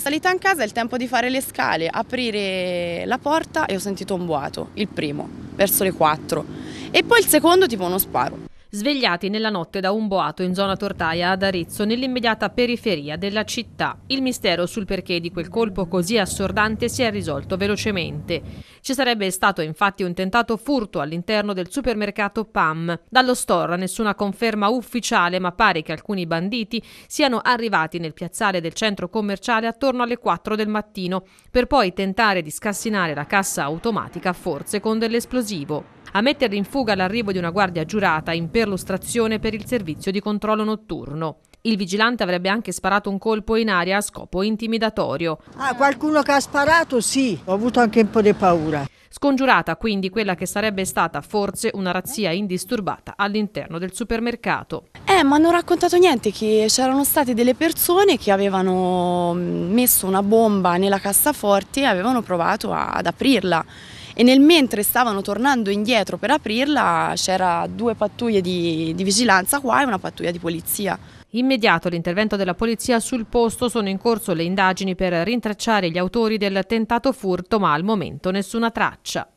Sono salita in casa, è il tempo di fare le scale, aprire la porta e ho sentito un boato, il primo, verso le 4. E poi il secondo tipo uno sparo svegliati nella notte da un boato in zona Tortaia ad Arezzo, nell'immediata periferia della città. Il mistero sul perché di quel colpo così assordante si è risolto velocemente. Ci sarebbe stato infatti un tentato furto all'interno del supermercato PAM. Dallo store nessuna conferma ufficiale, ma pare che alcuni banditi siano arrivati nel piazzale del centro commerciale attorno alle 4 del mattino, per poi tentare di scassinare la cassa automatica, forse con dell'esplosivo a mettere in fuga l'arrivo di una guardia giurata in perlustrazione per il servizio di controllo notturno. Il vigilante avrebbe anche sparato un colpo in aria a scopo intimidatorio. Ah, qualcuno che ha sparato? Sì, ho avuto anche un po' di paura. Scongiurata quindi quella che sarebbe stata forse una razzia indisturbata all'interno del supermercato. Eh, ma non ho raccontato niente che c'erano state delle persone che avevano mm, messo una bomba nella cassaforte e avevano provato ad aprirla e nel mentre stavano tornando indietro per aprirla c'era due pattuglie di, di vigilanza qua e una pattuglia di polizia. Immediato l'intervento della polizia sul posto sono in corso le indagini per rintracciare gli autori del tentato furto ma al momento nessuna traccia.